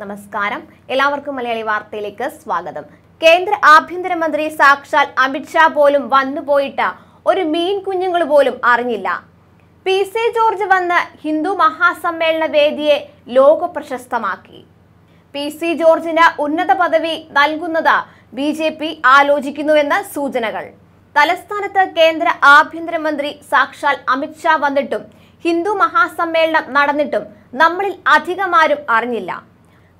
നമസ്കാരം എല്ലാവർക്കും മലയാളി വാർത്തയിലേക്ക് സ്വാഗതം കേന്ദ്ര ആഭ്യന്തരമന്ത്രി സാക്ഷാൽ അമിത്ഷാ പോലും വന്നു പോയിട്ട ഒരു മീൻ കുഞ്ഞുങ്ങൾ പോലും അറിഞ്ഞില്ല പി സി ജോർജ് വന്ന് ഹിന്ദു മഹാസമ്മേളന വേദിയെ ലോക പ്രശസ്തമാക്കി പി സി ജോർജിന് ഉന്നത പദവി നൽകുന്നത് ബി ജെ പി ആലോചിക്കുന്നുവെന്ന് സൂചനകൾ തലസ്ഥാനത്ത് കേന്ദ്ര ആഭ്യന്തരമന്ത്രി സാക്ഷാൽ അമിത്ഷാ വന്നിട്ടും ഹിന്ദു മഹാസമ്മേളനം നടന്നിട്ടും നമ്മളിൽ അധികമാരും അറിഞ്ഞില്ല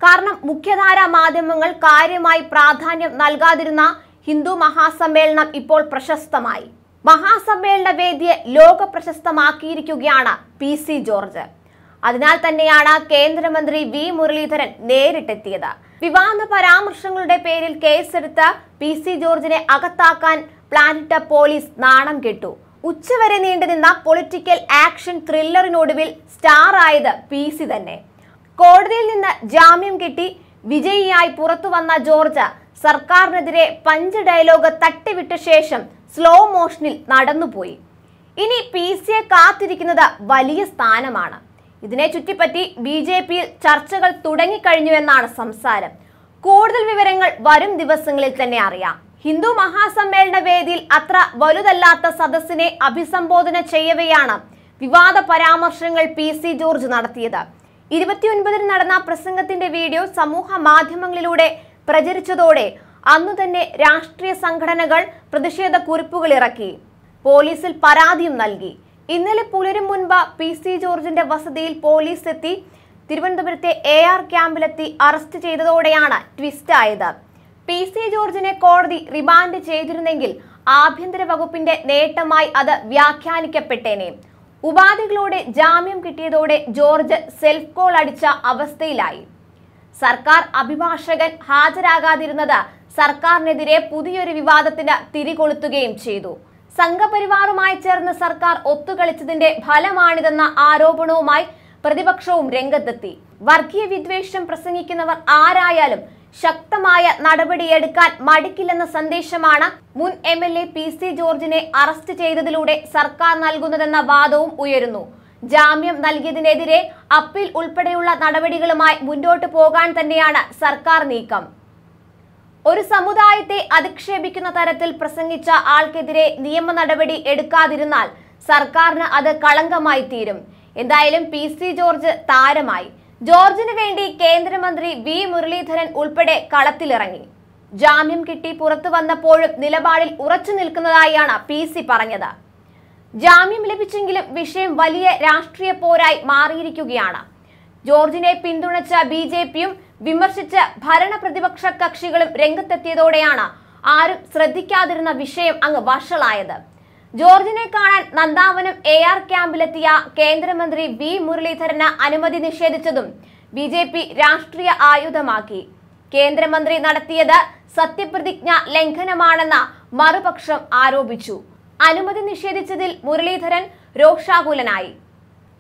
കാരണം മുഖ്യധാര മാധ്യമങ്ങൾ കാര്യമായി പ്രാധാന്യം നൽകാതിരുന്ന ഹിന്ദു മഹാസമ്മേളനം ഇപ്പോൾ പ്രശസ്തമായി മഹാസമ്മേളന വേദിയെ ലോക പ്രശസ്തമാക്കിയിരിക്കുകയാണ് പി സി ജോർജ് അതിനാൽ തന്നെയാണ് കേന്ദ്രമന്ത്രി വി മുരളീധരൻ നേരിട്ടെത്തിയത് വിവാദ പരാമർശങ്ങളുടെ പേരിൽ കേസെടുത്ത് പി സി ജോർജിനെ അകത്താക്കാൻ പ്ലാനിട്ട പോലീസ് നാണം കെട്ടു ഉച്ചവരെ നീണ്ടുനിന്ന പൊളിറ്റിക്കൽ ആക്ഷൻ ത്രില്ലറിനൊടുവിൽ സ്റ്റാർ ആയത് പി സി തന്നെ കോടതിയിൽ നിന്ന് ജാമ്യം കിട്ടി വിജയിയായി പുറത്തു വന്ന ജോർജ് സർക്കാരിനെതിരെ പഞ്ച് ഡയലോഗ് തട്ടിവിട്ട ശേഷം സ്ലോ മോഷനിൽ നടന്നുപോയി ഇനി പി സിയെ കാത്തിരിക്കുന്നത് വലിയ സ്ഥാനമാണ് ഇതിനെ ചുറ്റിപ്പറ്റി ബി ജെ പിയിൽ ചർച്ചകൾ തുടങ്ങിക്കഴിഞ്ഞുവെന്നാണ് സംസാരം കൂടുതൽ വിവരങ്ങൾ വരും ദിവസങ്ങളിൽ തന്നെ അറിയാം ഹിന്ദു മഹാസമ്മേളന വേദിയിൽ അത്ര വലുതല്ലാത്ത സദസ്സിനെ അഭിസംബോധന ചെയ്യവെയാണ് വിവാദ പരാമർശങ്ങൾ പി സി ജോർജ് നടത്തിയത് ഇരുപത്തിയൊൻപതിന് നടന്ന പ്രസംഗത്തിന്റെ വീഡിയോ സമൂഹ മാധ്യമങ്ങളിലൂടെ പ്രചരിച്ചതോടെ അന്നു തന്നെ രാഷ്ട്രീയ സംഘടനകൾ പ്രതിഷേധ കുറിപ്പുകൾ ഇറക്കി പോലീസിൽ പരാതിയും നൽകി ഇന്നലെ പുലരും മുൻപ് പി സി ജോർജിന്റെ വസതിയിൽ പോലീസ് എത്തി തിരുവനന്തപുരത്തെ എ ആർ ക്യാമ്പിലെത്തി അറസ്റ്റ് ചെയ്തതോടെയാണ് ട്വിസ്റ്റ് ആയത് പി സി ജോർജിനെ കോടതി റിമാൻഡ് ചെയ്തിരുന്നെങ്കിൽ ആഭ്യന്തര വകുപ്പിന്റെ നേട്ടമായി അത് വ്യാഖ്യാനിക്കപ്പെട്ടേനെ ഉപാധികളോടെ ജാമ്യം കിട്ടിയതോടെ ജോർജ് സെൽഫ് കോൾ അടിച്ച അവസ്ഥയിലായി സർക്കാർ അഭിഭാഷകൻ ഹാജരാകാതിരുന്നത് സർക്കാരിനെതിരെ പുതിയൊരു വിവാദത്തിന് തിരികൊളുത്തുകയും ചെയ്തു സംഘപരിവാറുമായി ചേർന്ന് സർക്കാർ ഒത്തുകളിച്ചതിന്റെ ഫലമാണിതെന്ന ആരോപണവുമായി പ്രതിപക്ഷവും രംഗത്തെത്തി വർഗീയ വിദ്വേഷം പ്രസംഗിക്കുന്നവർ ആരായാലും ശക്തമായ നടപടിയെടുക്കാൻ മടിക്കില്ലെന്ന സന്ദേശമാണ് മുൻ M L A P C ജോർജിനെ അറസ്റ്റ് ചെയ്തതിലൂടെ സർക്കാർ നൽകുന്നതെന്ന വാദവും ഉയരുന്നു ജാമ്യം നൽകിയതിനെതിരെ അപ്പീൽ ഉൾപ്പെടെയുള്ള നടപടികളുമായി മുന്നോട്ടു പോകാൻ തന്നെയാണ് സർക്കാർ നീക്കം ഒരു സമുദായത്തെ അധിക്ഷേപിക്കുന്ന തരത്തിൽ പ്രസംഗിച്ച ആൾക്കെതിരെ നിയമ നടപടി എടുക്കാതിരുന്നാൽ സർക്കാരിന് അത് കളങ്കമായി തീരും എന്തായാലും പി സി ജോർജ് താരമായി ജോർജിന് വേണ്ടി കേന്ദ്രമന്ത്രി വി മുരളീധരൻ ഉൾപ്പെടെ കളത്തിലിറങ്ങി ജാമ്യം കിട്ടി പുറത്തു വന്നപ്പോഴും നിലപാടിൽ ഉറച്ചു നിൽക്കുന്നതായാണ് പി സി പറഞ്ഞത് ജാമ്യം ലഭിച്ചെങ്കിലും വിഷയം വലിയ രാഷ്ട്രീയ പോരായി മാറിയിരിക്കുകയാണ് ജോർജിനെ പിന്തുണച്ച ബി ജെ പിയും വിമർശിച്ച ഭരണ പ്രതിപക്ഷ കക്ഷികളും രംഗത്തെത്തിയതോടെയാണ് ആരും ശ്രദ്ധിക്കാതിരുന്ന വിഷയം അങ്ങ് വഷളായത് ജോർജിനെ കാണാൻ നന്ദാവനം എ ആർ ക്യാമ്പിലെത്തിയ കേന്ദ്രമന്ത്രി വി മുരളീധരന് അനുമതി നിഷേധിച്ചതും ബി ജെ പി രാഷ്ട്രീയ ആയുധമാക്കി കേന്ദ്രമന്ത്രി നടത്തിയത് സത്യപ്രതിജ്ഞ ലംഘനമാണെന്ന് മറുപക്ഷം ആരോപിച്ചു അനുമതി നിഷേധിച്ചതിൽ മുരളീധരൻ രോഷാകുലനായി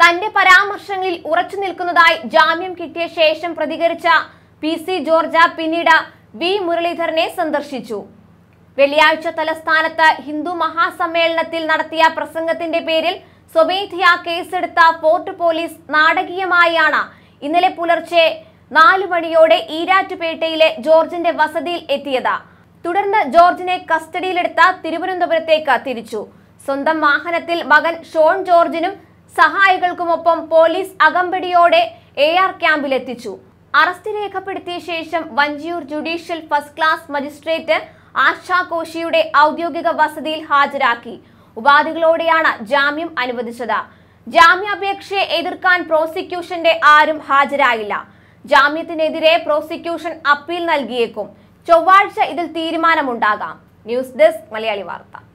തന്റെ പരാമർശങ്ങളിൽ ഉറച്ചു നിൽക്കുന്നതായി ജാമ്യം കിട്ടിയ ശേഷം പ്രതികരിച്ച പി സി ജോർജ പിന്നീട് വി മുരളീധരനെ സന്ദർശിച്ചു വെള്ളിയാഴ്ച തലസ്ഥാനത്ത് ഹിന്ദു മഹാസമ്മേളനത്തിൽ നടത്തിയ പ്രസംഗത്തിന്റെ പേരിൽ സ്വമേധയാ കേസെടുത്ത ഫോർട്ട് പോലീസ് നാടകീയമായാണ് ഇന്നലെ പുലർച്ചെ നാലു മണിയോടെ ഈരാറ്റുപേട്ടയിലെ ജോർജിന്റെ വസതിയിൽ എത്തിയത് തുടർന്ന് ജോർജിനെ കസ്റ്റഡിയിലെടുത്ത തിരുവനന്തപുരത്തേക്ക് തിരിച്ചു സ്വന്തം വാഹനത്തിൽ മകൻ ഷോൺ ജോർജിനും സഹായികൾക്കുമൊപ്പം പോലീസ് അകമ്പടിയോടെ എ ആർ ക്യാമ്പിലെത്തിച്ചു അറസ്റ്റ് രേഖപ്പെടുത്തിയ ശേഷം Vanchiyoor judicial first class magistrate Asha കോശിയുടെ ഔദ്യോഗിക വസതിയിൽ ഹാജരാക്കി ഉപാധികളോടെയാണ് ജാമ്യം അനുവദിച്ചത് ജാമ്യാപേക്ഷയെ എതിർക്കാൻ പ്രോസിക്യൂഷന്റെ ആരും ഹാജരായില്ല ജാമ്യത്തിനെതിരെ പ്രോസിക്യൂഷൻ അപ്പീൽ നൽകിയേക്കും ചൊവ്വാഴ്ച ഇതിൽ തീരുമാനമുണ്ടാകാം ന്യൂസ് ഡെസ്ക് മലയാളി വാർത്ത